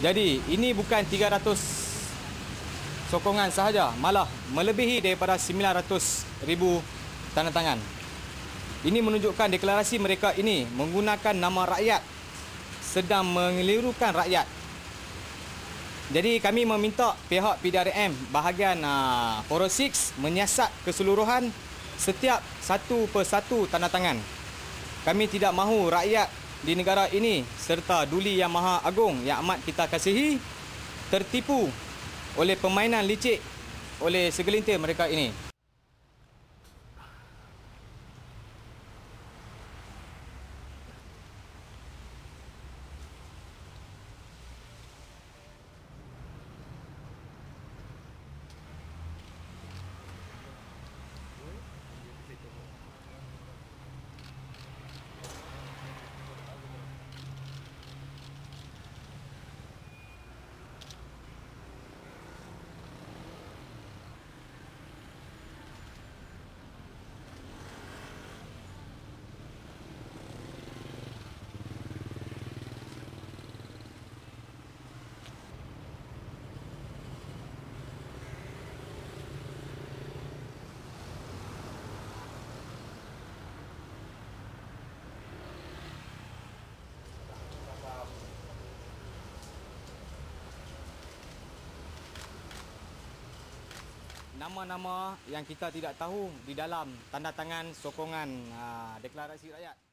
Jadi ini bukan 300 sokongan sahaja Malah melebihi daripada 900 ribu tanda tangan Ini menunjukkan deklarasi mereka ini Menggunakan nama rakyat Sedang mengelirukan rakyat jadi kami meminta pihak PDRM bahagian uh, ah, 406 menyiasat keseluruhan setiap satu persatu tanda tangan. Kami tidak mahu rakyat di negara ini serta duli yang maha agung yang amat kita kasihi tertipu oleh permainan licik oleh segelintir mereka ini. nama-nama yang kita tidak tahu di dalam tanda tangan sokongan uh, deklarasi rakyat.